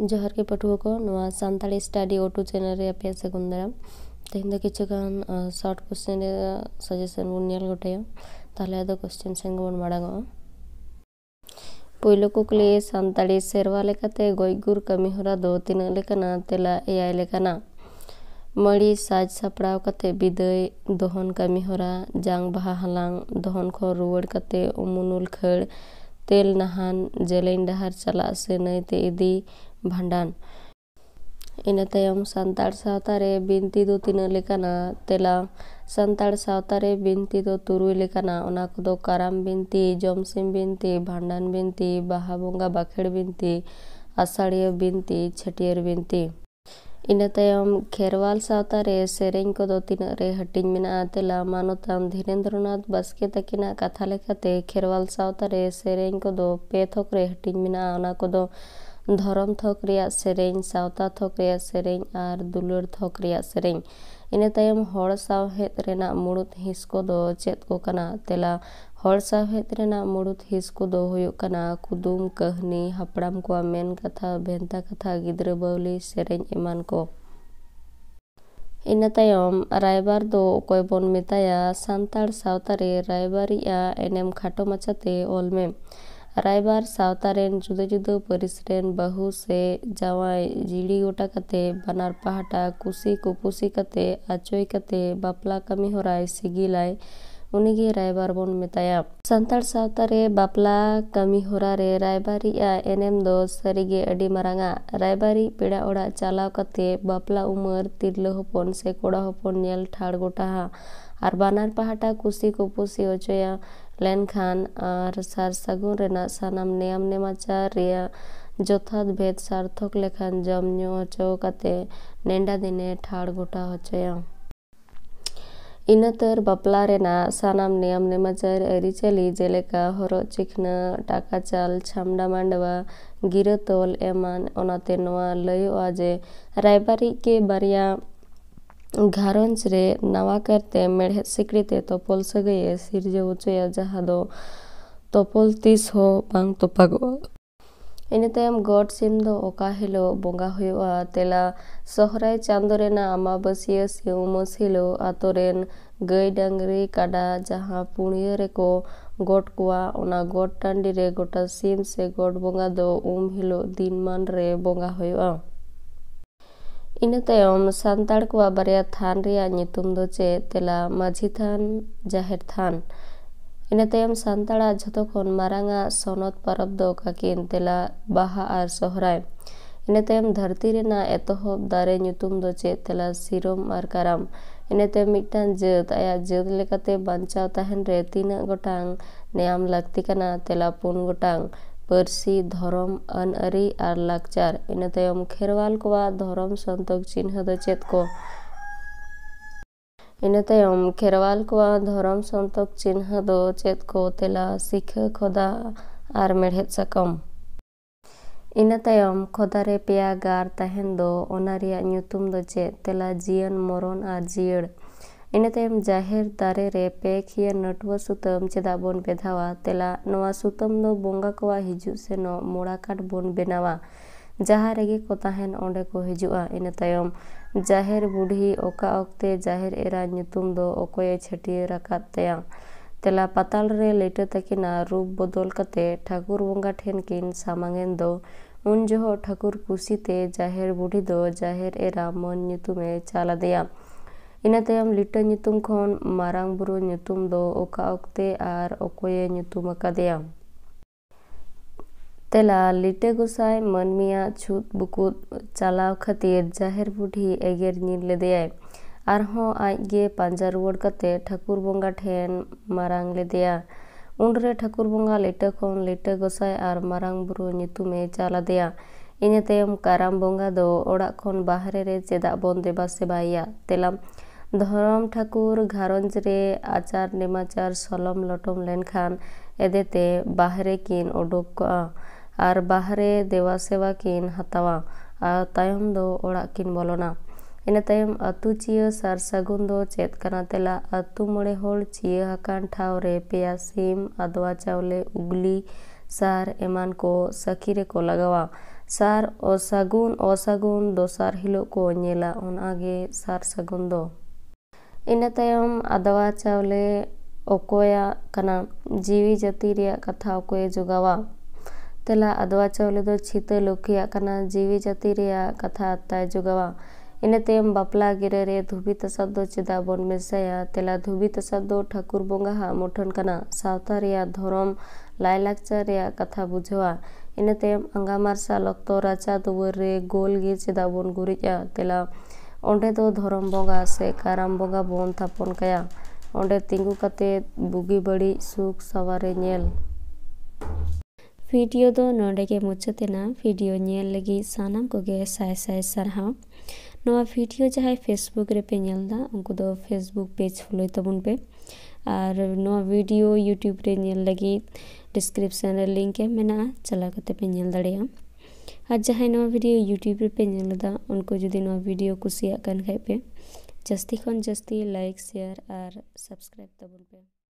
जहर के पटुआ को ना सानी स्टाडी ओटू चैनल रे आप सेकुंदराम तेहन किचुन शॉर्ट क्वेश्चन रे बोल गोटे तो क्वेश्चन संगे बन माड़ा पोलो कुकल सानी सेरवा गईगुर कमी हरा दो तीन तेला एयना मड़ी साज सापड़ाते बिदय दहन कमी हरा जंग बहा हालांग दहन खो रुआड़ते उमुनुल खड़ तेल नहान जेलेन डहार चला से नई ते इदी ᱵᱷᱟᱸᱰᱟᱱ ᱤᱱᱟᱹ ᱛᱟᱭᱚᱢ ᱥᱟᱱᱛᱟᱲ ᱥᱟᱶᱛᱟ ᱨᱮ ᱵᱤᱱᱛᱤ ᱫᱚ ᱛᱤᱱᱟᱹᱜ ᱞᱮᱠᱟᱱᱟ ᱛᱮᱞᱟ ᱥᱟᱱᱛᱟᱲ ᱥᱟᱶᱛᱟ ᱨᱮ ᱵᱤᱱᱛᱤ ᱫᱚ ᱛᱩᱨᱩᱭ ᱞᱮᱠᱟᱱᱟ ᱚᱱᱟ ᱠᱚᱫᱚ ᱠᱟᱨᱟᱢ ᱵᱤᱱᱛᱤ ᱡᱚᱢᱥᱤᱢ ᱵᱤᱱᱛᱤ ᱵᱷᱟᱸᱰᱟᱱ ᱵᱤᱱᱛᱤ ᱵᱟᱦᱟ ᱵᱚᱸᱜᱟ ᱵᱟᱸᱠᱷᱮᱲ ᱵᱤᱱᱛᱤ ᱟᱥᱟᱲᱤᱭᱟᱹ ᱵᱤᱱᱛᱤ ᱪᱷᱟᱹᱴᱭᱟᱹᱨ ᱵᱤᱱᱛᱤ ᱤᱱᱟᱹ ᱛᱟᱭᱚᱢ ᱠᱷᱮᱨᱣᱟᱞ ᱥᱟᱶᱛᱟ ᱨᱮ ᱥᱮᱨᱮᱧ ᱠᱚᱫᱚ ᱛᱤᱱᱟᱹᱜ ᱨᱮ ᱦᱟᱹᱴᱤᱧ ᱢᱮᱱᱟᱜᱼᱟ ᱛᱮᱞᱟ ᱢᱟᱱᱚᱛᱟᱱ ᱫᱷᱤᱨᱮᱱᱫᱨᱚᱱᱟᱛᱷ ᱵᱟᱥᱠᱮ ᱛᱟᱹᱠᱤᱱᱟᱜ ᱠᱟᱛᱷᱟ ᱞᱮᱠᱟᱛᱮ ᱠᱷᱮᱨᱣᱟᱞ ᱥᱟᱶᱛᱟ ᱨᱮ ᱥᱮᱨᱮᱧ ᱠᱚᱫᱚ ᱯᱮ ᱛᱷᱚᱠ ᱨᱮ ᱦᱟᱹᱴᱤᱧ ᱢᱮᱱᱟᱜᱼᱟ ᱚᱱᱟ ᱠᱚᱫᱚ ᱫᱷᱚᱨᱚᱢ ᱛᱷᱚᱠ ᱨᱮᱭᱟᱜ ᱥᱮᱨᱮᱧ ᱥᱟᱶᱛᱟ ᱛᱷᱚᱠ ᱨᱮᱭᱟᱜ ᱥᱮᱨᱮᱧ ᱟᱨ ᱫᱩᱞᱟᱹᱲ ᱛᱷᱚᱠ ᱨᱮᱭᱟᱜ ᱥᱮᱨᱮᱧ ᱤᱱᱟᱹ ᱛᱟᱭᱚᱢ ᱦᱚᱲ ᱥᱟᱶᱦᱮᱫ ᱨᱮᱱᱟᱜ ᱢᱩᱬᱩᱫ ᱦᱤᱸᱥ ᱠᱚᱫᱚ ᱪᱮᱫ ᱠᱚ ᱠᱟᱱᱟ ᱛᱮᱞᱟ ᱦᱚᱲ ᱥᱟᱶᱦᱮᱫ ᱨᱮᱱᱟᱜ ᱢᱩᱬᱩᱫ ᱦᱤᱸᱥ ᱠᱚᱫᱚ ᱦᱩᱭᱩᱜ ᱠᱟᱱᱟ ᱠᱩᱫᱩᱢ ᱠᱟᱹᱦᱱᱤ ᱦᱟᱯᱲᱟᱢ ᱠᱚᱣᱟᱜ ᱢᱮᱱ ᱠᱟᱛᱷᱟ ᱵᱷᱮᱱᱛᱟ ᱠᱟᱛᱷᱟ ᱜᱤᱫᱽᱨᱟᱹ ᱵᱟᱹᱣᱞᱤ ᱥᱮᱨᱮᱧ ᱮᱢᱟᱱ ᱠᱚ ᱤᱱᱟᱹ ᱛᱟᱭᱚᱢ ᱨᱟᱭᱵᱟᱨ ᱫᱚ ᱚᱠᱚᱭ ᱵᱚᱱ ᱢᱮᱛᱟᱭᱟ ᱥᱟᱱᱛᱟᱲ ᱥᱟᱶᱛᱟ ᱨᱮ ᱨᱟᱭᱵᱟᱨᱤᱡ ᱟᱜ ᱮᱱᱮᱢ ᱠᱷᱟᱴᱚ ᱢᱟᱪᱷᱟᱛᱮ ᱚᱞ ᱢᱮ रईबार सातारेन जुदा जुदा परिस बहु से जवाय जीड़ी गोटा बनार पहाटा कुसी कुपुसी कते आचय कते बापला कमी हर सिगिल उनगे रायबार बन मताया सानतार सातारे बापला कमी हर रायबारिया एनेम दो सारीगे अडी मारांगा रायबारी पेड़ा ओडा चालाव कते बापला उमर तिरलो हपन से कोड़ा हपन नेल ठाड़ गोटाहा आर बानार पहाटा कुसी कुपुसी अचया ᱞᱮᱱᱠᱷᱟᱱ ᱟᱨ ᱥᱟᱨ ᱥᱟᱹᱜᱩᱱ ᱨᱮᱱᱟᱜ ᱥᱟᱱᱟᱢ ᱱᱮᱭᱟᱢ ᱱᱮᱢᱟᱪᱟᱨ ᱨᱮᱭᱟᱜ ᱡᱚᱛᱷᱟᱛ ᱵᱷᱮᱫ ᱥᱟᱨᱛᱷᱚᱠ ᱞᱮᱠᱷᱟᱱ ᱡᱚᱢ ᱧᱩ ᱦᱚᱪᱚ ᱠᱟᱛᱮ ᱱᱮᱰᱟ ᱫᱤᱱᱮ ᱴᱷᱟᱲ ᱜᱚᱴᱟ ᱦᱚᱪᱚᱭᱟ ᱤᱱᱟᱹᱛᱟᱨ ᱵᱟᱯᱞᱟ ᱨᱮᱱᱟᱜ ᱥᱟᱱᱟᱢ ᱱᱤᱭᱚᱢ ᱱᱮᱢᱟᱪᱟᱨ ᱟᱹᱨᱤᱪᱟᱹᱞᱤ ᱡᱮᱞᱮᱠᱟ ᱦᱚᱨᱚᱜ ᱪᱤᱠᱷᱱᱟᱹ ᱴᱟᱠᱟ ᱪᱟᱞ ᱪᱷᱟᱢᱰᱟ ᱢᱟᱰᱣᱟ ᱜᱤᱨᱟᱹ ᱛᱚᱞ ᱮᱢᱟᱱ ᱚᱱᱟᱛᱮ ᱱᱚᱣᱟ ᱞᱟᱹᱭᱚᱜᱼᱟ ᱡᱮ ᱨᱟᱭᱵᱟᱨᱤᱡ ᱜᱮ ᱵᱟᱨᱭᱟ ᱜᱷᱟᱨᱚᱸᱡᱽ ᱨᱮ ᱱᱟᱣᱟ ᱠᱟᱨᱛᱮ ᱢᱮᱬᱦᱮᱫ ᱥᱤᱠᱲᱤᱡ ᱛᱮ ᱛᱚᱯᱚᱞ ᱥᱟᱹᱜᱟᱹᱭᱮ ᱥᱤᱨᱡᱟᱹᱣ ᱦᱚᱪᱚᱭᱟ ᱡᱟᱦᱟᱸ ᱫᱚ ᱛᱚᱯᱚᱞ ᱛᱤᱥ ᱦᱚᱸ ᱵᱟᱝ ᱛᱚᱯᱟᱜᱚᱜᱼᱟ ᱤᱱᱟᱹ ᱛᱟᱭᱚᱢ ᱜᱚᱴ ᱥᱤᱢ ᱫᱚ ᱚᱠᱟ ᱦᱤᱞᱳᱜ ᱵᱚᱸᱜᱟ ᱦᱩᱭᱩᱜᱼᱟ ᱛᱮᱞᱟ ᱥᱚᱦᱨᱟᱭ ᱪᱟᱸᱫᱳ ᱨᱮᱱᱟᱜ ᱟᱢᱟᱵᱟᱹᱥᱭᱟᱹ ᱥᱤᱢᱟᱹᱥ ᱦᱤᱞᱳᱜ ᱟᱛᱳ ᱨᱮᱱ ᱜᱟᱹᱭ ᱰᱟᱝᱨᱤ ᱠᱟᱰᱟ ᱡᱟᱦᱟᱸ ᱯᱩᱲᱭᱟᱹ ᱨᱮᱠᱚ ᱜᱚᱴ ᱠᱚᱣᱟ ᱚᱱᱟ ᱜᱚᱴ ᱴᱟᱺᱰᱤ ᱨᱮ ᱜᱚᱴᱟ ᱥᱤᱢ ᱥᱮ ᱜᱚᱴ ᱵᱚᱸᱜᱟ ᱫᱚ ᱩᱢ ᱦᱤᱞᱳᱜ ᱫᱤᱱ ᱢᱟᱱ ᱨᱮ ᱵᱚᱸᱜᱟ ᱦᱩᱭᱩᱜᱼᱟ ᱤᱱᱟᱹ ᱛᱟᱭᱚᱢ ᱥᱟᱱᱛᱟᱲ ᱠᱚᱣᱟᱜ ᱵᱟᱨᱭᱟ ᱛᱷᱟᱱ ᱨᱮᱭᱟᱜ ᱧᱩᱛᱩᱢ ᱫᱚ ᱪᱮᱫ ᱛᱮᱞᱟ ᱢᱟᱹᱡᱷᱤ ᱛᱷᱟᱱ ᱡᱟᱦᱮᱨ ᱛᱷᱟᱱ ᱤᱱᱟᱹ ᱛᱟᱭᱚᱢ ᱥᱟᱱᱛᱟᱲᱟᱜ ᱡᱷᱚᱛᱚ ᱠᱷᱚᱱ ᱢᱟᱨᱟᱝᱟᱜ ᱥᱚᱱᱚᱛ ᱯᱚᱨᱚᱵᱽ ᱫᱚ ᱚᱠᱟᱠᱤᱱ ᱛᱮᱞᱟ ᱵᱟᱦᱟ ᱟᱨ ᱥᱚᱦᱨᱟᱭ ᱤᱱᱟᱹ ᱛᱟᱭᱚᱢ ᱫᱷᱟᱹᱨᱛᱤ ᱨᱮᱱᱟᱜ ᱮᱛᱚᱦᱚᱵ ᱫᱟᱨᱮ ᱧᱩᱛᱩᱢ ᱫᱚ ᱪᱮᱫ ᱛᱮᱞᱟ ᱥᱤᱨᱚᱢ ᱟᱨ ᱠᱟᱨᱟᱢ ᱤᱱᱟᱹ ᱛᱟᱭᱚᱢ ᱢᱤᱫᱴᱟᱝ ᱡᱟᱹᱛ ᱟᱭᱟᱜ ᱡᱟᱹᱛ ᱞᱮᱠᱟᱛᱮ ᱵᱟᱧᱪᱟᱣ ᱛᱟᱦᱮᱱ ᱨᱮ ᱛᱤᱱᱟᱹᱜ ᱜᱚᱴᱟᱝ ᱱᱮᱭᱟᱢ ᱞᱟᱹᱠᱛᱤ ᱠᱟᱱᱟ ᱛᱮᱞᱟ ᱯᱩᱱ ᱜᱚᱴᱟᱝ ᱯᱟᱹᱨᱥᱤ ᱫᱷᱚᱨᱚᱢ ᱟᱹᱱᱼᱟᱹᱨᱤ ᱟᱨ ᱞᱟᱠᱪᱟᱨ ᱤᱱᱟᱹ ᱛᱟᱭᱚᱢ ᱠᱷᱮᱨᱣᱟᱞ ᱠᱚᱣᱟᱜ ᱫᱷᱚᱨᱚᱢ ᱥᱚᱱᱛᱚᱠ ᱪᱤᱱᱦᱟᱹ ᱫᱚ ᱪᱮᱫ ᱠᱚ ᱤᱱᱟᱹ ᱛᱟᱭᱚᱢ ᱠᱷᱮᱨᱣᱟᱞ ᱠᱚᱣᱟᱜ ᱫᱷᱚᱨᱚᱢ ᱥᱚᱱᱛᱚᱠ ᱪᱤᱱᱦᱟᱹ ᱫᱚ ᱪᱮᱫ ᱠᱚ ᱛᱮᱞᱟ ᱥᱤᱠᱷᱟᱹ ᱠᱷᱚᱫᱟ ᱟᱨ ᱢᱮᱲᱦᱮᱫ ᱥᱟᱠᱟᱢ ᱤᱱᱟᱹ ᱛᱟᱭᱚᱢ ᱠᱷᱚᱫᱟ ᱨᱮ ᱯᱮᱭᱟ ᱜᱟᱨ ᱛᱟᱦᱮᱱ ᱫᱚ ᱚᱱᱟ ᱨᱮᱭᱟᱜ ᱧᱩᱛᱩᱢ ᱫᱚ ᱪᱮᱫ ᱛᱮᱞᱟ ᱡᱤᱭᱚᱱ ᱢᱚᱨᱚᱱ ᱟᱨ ᱡᱤᱭᱟᱹᱲ ᱤᱱᱟᱹ ᱛᱟᱭᱚᱢ ᱡᱟᱦᱮᱨ ᱫᱟᱨᱮ ᱨᱮ ᱯᱮ ᱠᱷᱤᱭᱟᱹ ᱱᱟᱹᱴᱣᱟᱹ ᱥᱩᱛᱟᱹᱢ ᱪᱮᱫᱟᱜ ᱵᱚᱱ ᱵᱮᱫᱷᱟᱣᱟ ᱛᱮᱞᱟ ᱱᱚᱣᱟ ᱥᱩᱛᱟᱹᱢ ᱫᱚ ᱵᱚᱸᱜᱟ ᱠᱚᱣᱟᱜ ᱦᱤᱡᱩᱜ ᱥᱮᱱᱚᱜ ᱢᱚᱲᱟ ᱠᱟᱴ ᱵᱚᱱ ᱵᱮᱱᱟᱣᱟ ᱡᱟᱦᱟᱸ ᱨᱮᱜᱮ ᱠᱚ ᱛᱟᱦᱮᱱ ᱚᱸᱰᱮ ᱠᱚ ᱦᱤᱡᱩᱜᱼᱟ ᱤᱱᱟᱹ ᱛᱟᱭᱚᱢ ᱡᱟᱦᱮᱨ ᱵᱩᱰᱷᱤ ᱚᱠᱟ ᱚᱠᱛᱮ ᱡᱟᱦᱮᱨ ᱮᱨᱟ ᱧᱩᱛᱩᱢ ᱫᱚ ᱚᱠᱚᱭᱮ ᱪᱷᱟᱹᱴᱭᱟᱹᱨ ᱟᱠᱟᱫ ᱛᱟᱭᱟ ᱛᱮᱞᱟ ᱯᱟᱛᱟᱞ ᱨᱮ ᱞᱤᱴᱟᱹ ᱛᱟᱹᱠᱤᱱᱟ ᱨᱩᱯ ᱵᱚᱫᱚᱞ ᱠᱟᱛᱮ ᱴᱷᱟᱹᱠᱩᱨ ᱵᱚᱸᱜᱟ ᱴᱷᱮᱱ ᱠᱤᱱ ᱥᱟᱢᱟᱝᱮᱱ ᱫᱚ ᱩᱱ ᱡᱚᱦᱚᱜ ᱴᱷᱟᱹᱠᱩᱨ ᱠᱩᱥᱤᱛᱮ ᱡᱟᱦᱮᱨ ᱵᱩᱰᱷᱤ ᱫᱚ ᱡᱟᱦᱮᱨ ᱮᱨᱟ ᱢᱟᱹᱱ ᱧᱩᱛᱩᱢᱮ ᱪᱟᱞ ᱟᱫᱮᱭᱟ ᱤᱱᱟᱹ ᱛᱟᱭᱚᱢ ᱞᱤᱴᱟᱹ ᱧᱩᱛᱩᱢ ᱠᱷᱚᱱ ᱢᱟᱨᱟᱝ ᱵᱩᱨᱩ ᱧᱩᱛᱩᱢ ᱫᱚ ᱚᱠᱟ ᱚᱠᱛᱮ ᱟᱨ ᱚᱠᱚᱭᱮ ᱧᱩᱛᱩᱢ ᱟᱠᱟᱫᱮᱭᱟ ᱛᱮᱞᱟ ᱞᱤᱴᱟᱹ ᱜᱚᱸᱥᱟᱭ ᱢᱟᱹᱱᱢᱤᱭᱟᱜ ᱪᱷᱩᱛ ᱵᱩᱠᱩᱫ ᱪᱟᱞᱟᱣ ᱠᱷᱟᱹᱛᱤᱨ ᱡᱟᱦᱮᱨ ᱵᱩᱰᱷᱤ ᱮᱜᱮᱨ ᱧᱤᱨ ᱞᱮᱫᱮᱭᱟᱭ ᱟᱨᱦᱚᱸ ᱟᱡᱜᱮ ᱯᱟᱸᱡᱟ ᱨᱩᱣᱟᱹᱲ ᱠᱟᱛᱮ ᱴᱷᱟᱹᱠᱩᱨ ᱵᱚᱸᱜᱟ ᱴᱷᱮᱱ ᱢᱟᱨᱟᱝ ᱞᱮᱫᱮᱭᱟ ᱩᱱᱨᱮ ᱴᱷᱟᱹᱠᱩᱨ ᱵᱚᱸᱜᱟ ᱞᱤᱴᱟᱹ ᱠᱷᱚᱱ ᱞᱤᱴᱟᱹ ᱜᱚᱸᱥᱟᱭ ᱟᱨ ᱢᱟᱨᱟᱝ ᱵᱩᱨᱩ ᱧᱩᱛᱩᱢᱮ ᱪᱟᱞ ᱟᱫᱮᱭᱟ ᱤᱱᱟᱹ ᱛᱟᱭᱚᱢ ᱠᱟᱨᱟᱢ ᱵᱚᱸᱜᱟ ᱫᱚ ᱚᱲᱟᱜ ᱠᱷᱚᱱ ᱵᱟᱦᱨᱮ ᱨᱮ ᱪᱮᱫᱟᱜ ᱵᱚᱱ ᱫᱮᱵᱟ ᱥᱮᱵᱟᱭᱮᱭᱟ ᱛᱮᱞᱟ ᱫᱷᱚᱨᱚᱢ ᱴᱷᱟᱹᱠᱩᱨ ᱜᱷᱟᱨᱚᱸᱡᱽ ᱨᱮ ᱟᱪᱟᱨ ᱱᱮᱢᱟᱪᱟᱨ ᱥᱚᱞᱚᱢ ᱞᱚᱴᱚᱢ ᱞᱮᱱᱠᱷᱟᱱ ᱮᱫᱮᱛᱮ ᱵᱟᱦᱨᱮ ᱠᱤᱱ ᱚᱰᱳᱠ ᱠᱚᱜᱼᱟ ᱟᱨ ᱵᱟᱦᱨᱮ ᱫᱮᱵᱟ ᱥᱮᱵᱟ ᱠᱤᱱ ᱦᱟᱛᱟᱣᱟ ᱟᱨ ᱛᱟᱭᱚᱢ ᱫᱚ ᱚᱲᱟᱜ ᱠᱤᱱ ᱵᱚᱞᱚᱱᱟ ᱤᱱᱟᱹ ᱛᱟᱭᱚᱢ ᱟᱹᱛᱩ ᱪᱤᱭᱟᱹ ᱥᱟᱨ ᱥᱟᱹᱜᱩᱱ ᱫᱚ ᱪᱮᱫ ᱠᱟᱱᱟ ᱛᱮᱞᱟ ᱟᱹᱛᱩ ᱢᱚᱬᱮ ᱦᱚᱲ ᱪᱤᱭᱟᱹ ᱟᱠᱟᱱ ᱴᱷᱟᱶ ᱨᱮ ᱯᱮᱭᱟ ᱥᱤᱢ ᱟᱫᱣᱟ ᱪᱟᱣᱞᱮ ᱩᱜᱽᱞᱤ ᱥᱟᱨ ᱮᱢᱟᱱ ᱠᱚ ᱥᱟᱹᱠᱷᱤ ᱨᱮᱠᱚ ᱞᱟᱜᱟᱣᱟ ᱥᱟᱨ ᱚᱥᱟᱹᱜᱩᱱ ᱚᱥᱟᱹᱜᱩᱱ ᱫᱚᱥᱟᱨ ᱦᱤᱞᱳᱜ ᱠᱚ ᱧᱮᱞᱟ ᱚᱱᱟᱜᱮ ᱥᱟᱨ ᱥᱟᱹᱜᱩᱱ ᱫᱚ ᱤᱱᱟᱹ ᱛᱟᱭᱚᱢ ᱟᱫᱣᱟ ᱪᱟᱣᱞᱮ ᱚᱠᱚᱭᱟᱜ ᱠᱟᱱᱟ ᱡᱤᱣᱤ ᱡᱟᱹᱛᱤ ᱨᱮᱭᱟᱜ ᱠᱟᱛᱷᱟ ᱚᱠᱚᱭᱮ ᱡᱚᱜᱟᱣᱟ ᱛᱮᱞᱟ ᱟᱫᱣᱟ ᱪᱟᱣᱞᱮ ᱫᱚ ᱪᱷᱤᱛᱟᱹ ᱞᱚᱠᱠᱷᱤᱭᱟᱜ ᱠᱟᱱᱟ ᱡᱤᱣᱤ ᱡᱟᱹᱛᱤ ᱨᱮᱭᱟᱜ ᱠᱟᱛᱷᱟ ᱟᱛᱛᱟᱭ ᱡᱚᱜᱟᱣᱟ ᱤᱱᱟᱹ ᱛᱟᱭᱚᱢ ᱵᱟᱯᱞᱟ ᱜᱤᱨᱟᱹ ᱨᱮ ᱫᱷᱩᱵᱤ ᱛᱟᱥᱟᱫ ᱫᱚ ᱪᱮᱫᱟᱜ ᱵᱚᱱ ᱢᱮᱥᱟᱭᱟ ᱛᱮᱞᱟ ᱫᱷᱩᱵᱤ ᱛᱟᱥᱟᱫ ᱫᱚ ᱴᱷᱟᱹᱠᱩᱨ ᱵᱚᱸᱜᱟᱣᱟᱜ ᱢᱩᱴᱷᱟᱹᱱ ᱠᱟᱱᱟ ᱥᱟᱶᱛᱟ ᱨᱮᱭᱟᱜ ᱫᱷᱚᱨᱚᱢ ᱞᱟᱭᱼᱞᱟᱠᱪᱟᱨ ᱨᱮᱭᱟᱜ ᱠᱟᱛᱷᱟ ᱵᱩᱡᱷᱟᱹᱣᱟ ᱤᱱᱟᱹ ᱛᱟᱭᱚᱢ ᱟᱸᱜᱟ ᱢᱟᱨᱥᱟᱞ ᱚᱠᱛᱚ ᱨᱟᱪᱟ ᱫᱩᱣᱟᱹᱨ ᱨᱮ ᱜᱳᱞ ᱜᱮ ᱪᱮᱫᱟᱜ ᱵᱚᱱ ᱜᱩᱨᱤᱡᱼᱟ ᱛᱮᱞᱟ ᱚᱸᱰᱮ ᱫᱚ ᱫᱷᱚᱨᱚᱢ ᱵᱚᱸᱜᱟ ᱥᱮ ᱠᱟᱨᱟᱢ ᱵᱚᱸᱜᱟ ᱵᱚᱱ ᱛᱷᱟᱯᱚᱱ ᱠᱟᱭᱟ ᱚᱸᱰᱮ ᱛᱤᱸᱜᱩ ᱠᱟᱛᱮᱫ ᱵᱩᱜᱤ ᱵᱟᱹᱲᱤᱡ ᱥᱩᱠ ᱥᱟᱶᱟᱨᱮ ᱧᱮᱞ ᱵᱷᱤᱰᱤᱭᱳ ᱫᱚ ᱱᱚᱸᱰᱮ ᱜᱮ ᱢᱩᱪᱟᱹᱫ ᱮᱱᱟ ᱵᱷᱤᱰᱤᱭᱳ ᱧᱮᱞ ᱞᱟᱹᱜᱤᱫ ᱥᱟᱱᱟᱢ ᱠᱚᱜᱮ ᱥᱟᱭ ᱥᱟᱭ ᱥᱟᱨᱦᱟᱣ ᱱᱚᱣᱟ ᱵᱷᱤᱰᱤᱭᱳ ᱡᱟᱦᱟᱸᱭ ᱯᱷᱮᱥᱵᱩᱠ ᱨᱮᱯᱮ ᱧᱮᱞᱫᱟ ᱩᱱᱠᱩ ᱫᱚ ᱯᱷᱮᱥᱵᱩᱠ ᱯᱮᱡᱽ ᱯᱷᱳᱞᱳᱭ ᱛᱟᱵᱚᱱ ᱯᱮ ᱟᱨ ᱱᱚᱣᱟ ᱵᱷᱤᱰᱤᱭᱳ ᱤᱭᱩᱴᱤᱭᱩᱵᱽ ᱨᱮ ᱧᱮᱞ ᱞᱟᱹᱜᱤᱫ ᱰᱤᱥᱠᱨᱤᱯᱥᱮᱱ ᱨᱮ ᱞᱤᱝᱠ ᱮᱢ ᱢᱮᱱᱟᱜᱼᱟ ᱪᱟᱞᱟᱣ ᱠᱟᱛᱮ ᱯᱮ ᱧᱮᱞ ᱫᱟᱲᱮᱭᱟᱜᱼᱟ आज जहाँ भिडियो यूट्यूब पे नलदा उनको जो भिडियो कुछ खान खेपे जस्ती खन जस्ती लाइक शेयर और सब्सक्राइब तब तो पे